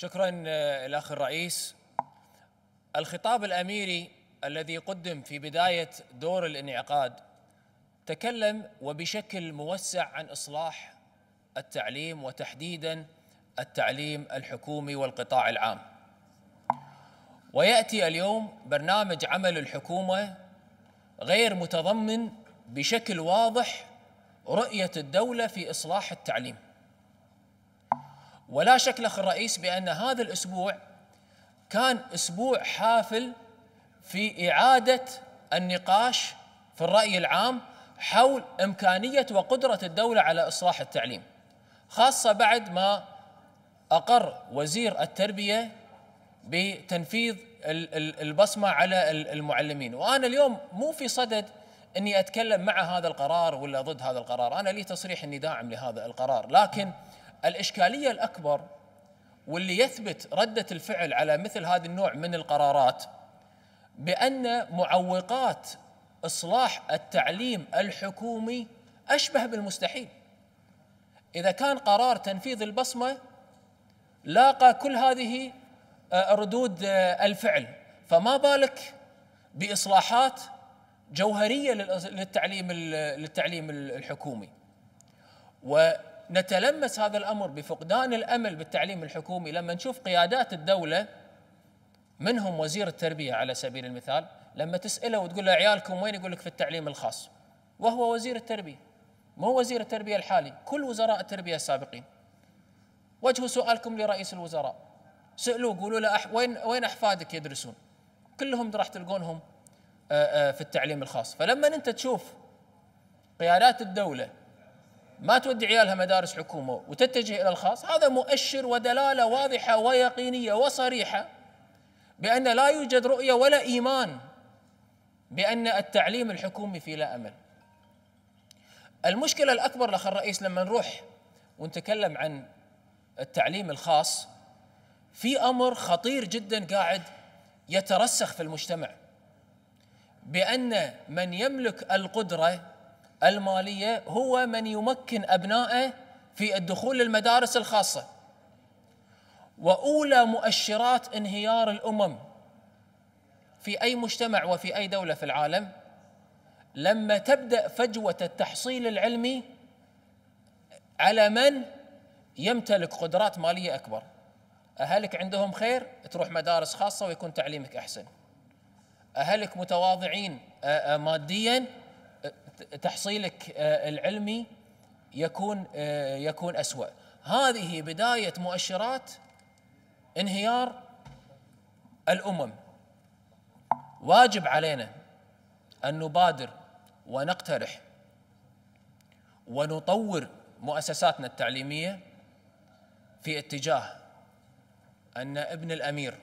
شكرا آه، الاخ الرئيس الخطاب الاميري الذي قدم في بدايه دور الانعقاد تكلم وبشكل موسع عن اصلاح التعليم وتحديدا التعليم الحكومي والقطاع العام. وياتي اليوم برنامج عمل الحكومه غير متضمن بشكل واضح رؤيه الدوله في اصلاح التعليم. ولا شك لأخ الرئيس بأن هذا الأسبوع كان أسبوع حافل في إعادة النقاش في الرأي العام حول إمكانية وقدرة الدولة على إصلاح التعليم خاصة بعد ما أقر وزير التربية بتنفيذ البصمة على المعلمين وأنا اليوم مو في صدد أني أتكلم مع هذا القرار ولا ضد هذا القرار أنا لي تصريح أني داعم لهذا القرار لكن الإشكالية الأكبر واللي يثبت ردة الفعل على مثل هذا النوع من القرارات بأن معوقات إصلاح التعليم الحكومي أشبه بالمستحيل إذا كان قرار تنفيذ البصمة لاقى كل هذه آه، ردود آه، الفعل فما بالك باصلاحات جوهريه للتعليم للتعليم الحكومي و نتلمس هذا الامر بفقدان الامل بالتعليم الحكومي لما نشوف قيادات الدوله منهم وزير التربيه على سبيل المثال لما تساله وتقول له عيالكم وين يقول لك في التعليم الخاص وهو وزير التربيه مو وزير التربيه الحالي كل وزراء التربيه السابقين وجهوا سؤالكم لرئيس الوزراء سالوه قولوا له أح... وين وين احفادك يدرسون كلهم راح تلقونهم في التعليم الخاص فلما انت تشوف قيادات الدوله ما تودي عيالها مدارس حكومه وتتجه الى الخاص هذا مؤشر ودلاله واضحه ويقينيه وصريحه بان لا يوجد رؤيه ولا ايمان بان التعليم الحكومي في لا امل. المشكله الاكبر الاخ الرئيس لما نروح ونتكلم عن التعليم الخاص في امر خطير جدا قاعد يترسخ في المجتمع بان من يملك القدره الماليه هو من يمكن ابنائه في الدخول للمدارس الخاصه واولى مؤشرات انهيار الامم في اي مجتمع وفي اي دوله في العالم لما تبدا فجوه التحصيل العلمي على من يمتلك قدرات ماليه اكبر اهلك عندهم خير تروح مدارس خاصه ويكون تعليمك احسن اهلك متواضعين ماديا تحصيلك آه، العلمي يكون آه، يكون اسوء هذه بدايه مؤشرات انهيار الامم واجب علينا ان نبادر ونقترح ونطور مؤسساتنا التعليميه في اتجاه ان ابن الامير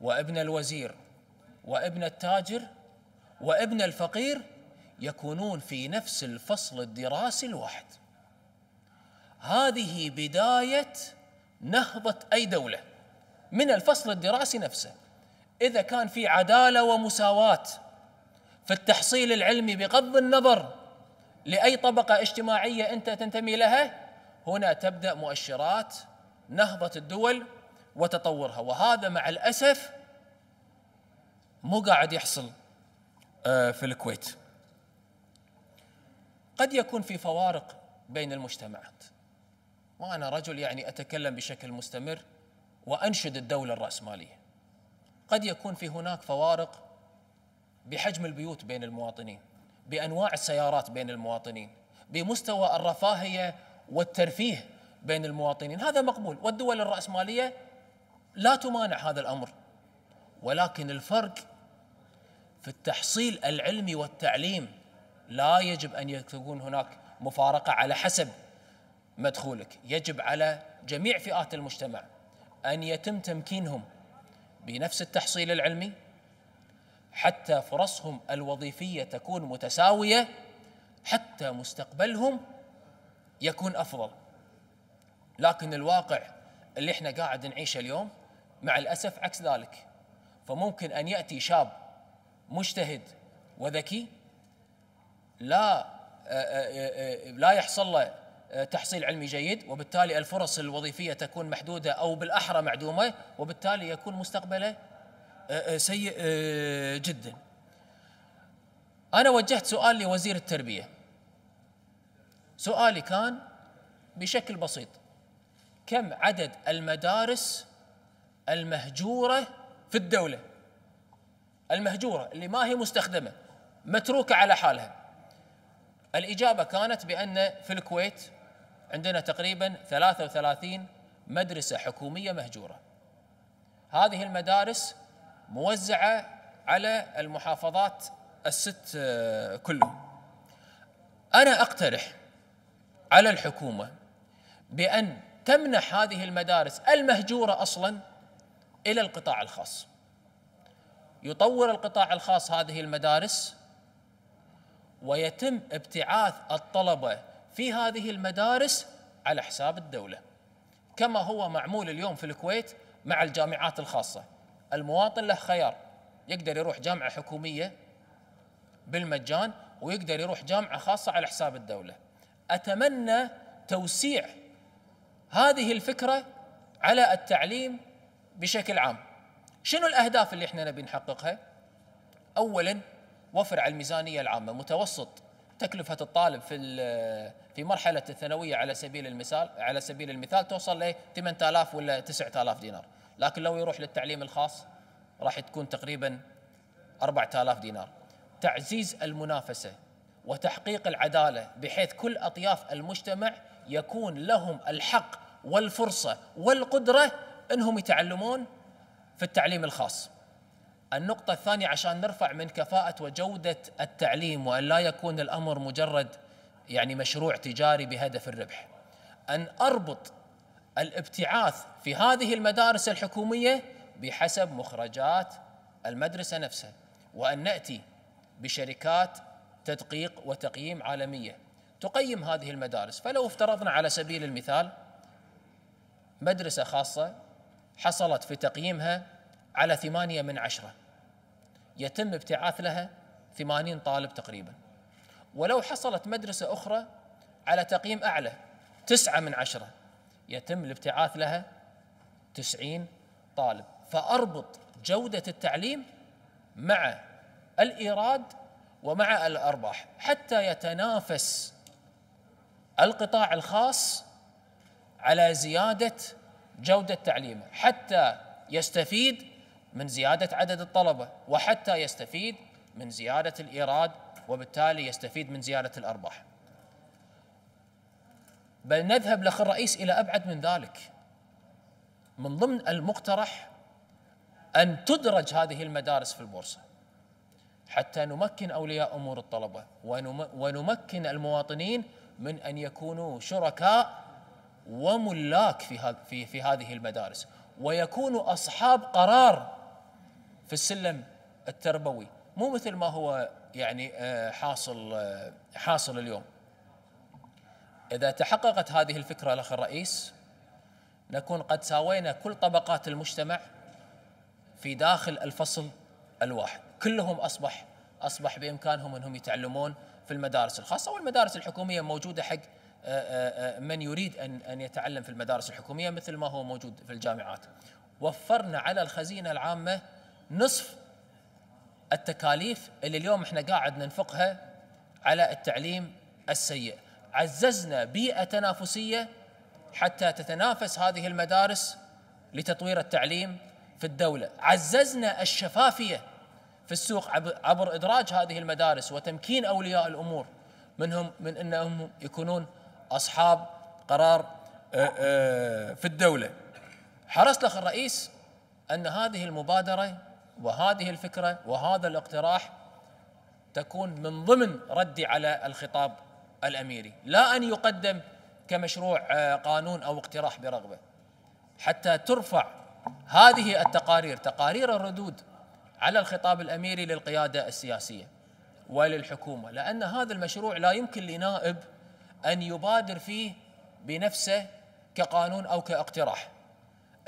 وابن الوزير وابن التاجر وابن الفقير يكونون في نفس الفصل الدراسي الواحد هذه بداية نهضة أي دولة من الفصل الدراسي نفسه إذا كان في عدالة ومساواة في التحصيل العلمي بغض النظر لأي طبقة اجتماعية أنت تنتمي لها هنا تبدأ مؤشرات نهضة الدول وتطورها وهذا مع الأسف مو قاعد يحصل آه، في الكويت قد يكون في فوارق بين المجتمعات وأنا رجل يعني أتكلم بشكل مستمر وأنشد الدولة الرأسمالية قد يكون في هناك فوارق بحجم البيوت بين المواطنين بأنواع السيارات بين المواطنين بمستوى الرفاهية والترفيه بين المواطنين هذا مقبول والدول الرأسمالية لا تمانع هذا الأمر ولكن الفرق في التحصيل العلمي والتعليم لا يجب أن يكون هناك مفارقة على حسب مدخولك يجب على جميع فئات المجتمع أن يتم تمكينهم بنفس التحصيل العلمي حتى فرصهم الوظيفية تكون متساوية حتى مستقبلهم يكون أفضل لكن الواقع اللي احنا قاعد نعيشه اليوم مع الأسف عكس ذلك فممكن أن يأتي شاب مجتهد وذكي لا آه، آه، آه، لا يحصل له تحصيل علمي جيد وبالتالي الفرص الوظيفية تكون محدودة أو بالأحرى معدومة وبالتالي يكون مستقبله سيء جدا أنا وجهت سؤال لوزير التربية سؤالي كان بشكل بسيط كم عدد المدارس المهجورة في الدولة المهجورة اللي ما هي مستخدمة متروكة على حالها الإجابة كانت بأن في الكويت عندنا تقريبا 33 مدرسة حكومية مهجورة هذه المدارس موزعة على المحافظات الست آه، كلهم أنا أقترح على الحكومة بأن تمنح هذه المدارس المهجورة أصلا إلى القطاع الخاص يطور القطاع الخاص هذه المدارس ويتم ابتعاث الطلبه في هذه المدارس على حساب الدوله. كما هو معمول اليوم في الكويت مع الجامعات الخاصه. المواطن له خيار يقدر يروح جامعه حكوميه بالمجان ويقدر يروح جامعه خاصه على حساب الدوله. اتمنى توسيع هذه الفكره على التعليم بشكل عام. شنو الاهداف اللي احنا نبي نحققها؟ اولا وفر على الميزانيه العامه متوسط تكلفه الطالب في في مرحله الثانويه على سبيل المثال على سبيل المثال توصل ل 8000 ولا 9000 دينار لكن لو يروح للتعليم الخاص راح تكون تقريبا 4000 دينار تعزيز المنافسه وتحقيق العداله بحيث كل اطياف المجتمع يكون لهم الحق والفرصه والقدره انهم يتعلمون في التعليم الخاص النقطة الثانية عشان نرفع من كفاءة وجودة التعليم وأن لا يكون الأمر مجرد يعني مشروع تجاري بهدف الربح أن أربط الابتعاث في هذه المدارس الحكومية بحسب مخرجات المدرسة نفسها وأن نأتي بشركات تدقيق وتقييم عالمية تقيم هذه المدارس فلو افترضنا على سبيل المثال مدرسة خاصة حصلت في تقييمها على ثمانية من عشرة يتم ابتعاث لها 80 طالب تقريبا ولو حصلت مدرسة أخرى على تقييم أعلى تسعة من عشرة يتم الابتعاث لها تسعين طالب فأربط جودة التعليم مع الإيراد ومع الأرباح حتى يتنافس القطاع الخاص على زيادة جودة تعليمه حتى يستفيد من زياده عدد الطلبه وحتى يستفيد من زياده الايراد وبالتالي يستفيد من زياده الارباح. بل نذهب لاخ الرئيس الى ابعد من ذلك. من ضمن المقترح ان تدرج هذه المدارس في البورصه. حتى نمكن اولياء امور الطلبه ونمكن المواطنين من ان يكونوا شركاء وملاك في في في هذه المدارس ويكونوا اصحاب قرار في السلم التربوي مو مثل ما هو يعني آه، حاصل آه، حاصل اليوم إذا تحققت هذه الفكرة الأخ الرئيس نكون قد ساوينا كل طبقات المجتمع في داخل الفصل الواحد كلهم أصبح أصبح بإمكانهم أنهم يتعلمون في المدارس الخاصة والمدارس الحكومية موجودة حق آه، من يريد أن أن يتعلم في المدارس الحكومية مثل ما هو موجود في الجامعات وفرنا على الخزينة العامة نصف التكاليف اللي اليوم احنا قاعد ننفقها على التعليم السيء عززنا بيئة تنافسية حتى تتنافس هذه المدارس لتطوير التعليم في الدولة عززنا الشفافية في السوق عبر إدراج هذه المدارس وتمكين أولياء الأمور منهم من أنهم يكونون أصحاب قرار آه، آه، في الدولة حرص الأخ الرئيس أن هذه المبادرة وهذه الفكره وهذا الاقتراح تكون من ضمن ردي على الخطاب الاميري، لا ان يقدم كمشروع آه، قانون او اقتراح برغبه حتى ترفع هذه التقارير، تقارير الردود على الخطاب الاميري للقياده السياسيه وللحكومه، لان هذا المشروع لا يمكن لنائب ان يبادر فيه بنفسه كقانون او كاقتراح.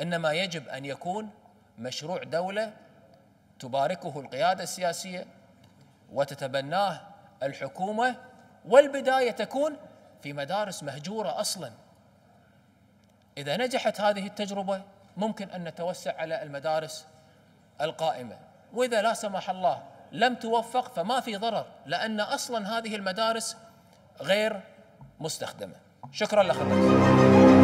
انما يجب ان يكون مشروع دوله تباركه القياده السياسيه وتتبناه الحكومه والبدايه تكون في مدارس مهجوره اصلا اذا نجحت هذه التجربه ممكن ان نتوسع على المدارس القائمه واذا لا سمح الله لم توفق فما في ضرر لان اصلا هذه المدارس غير مستخدمه شكرا لخدمتكم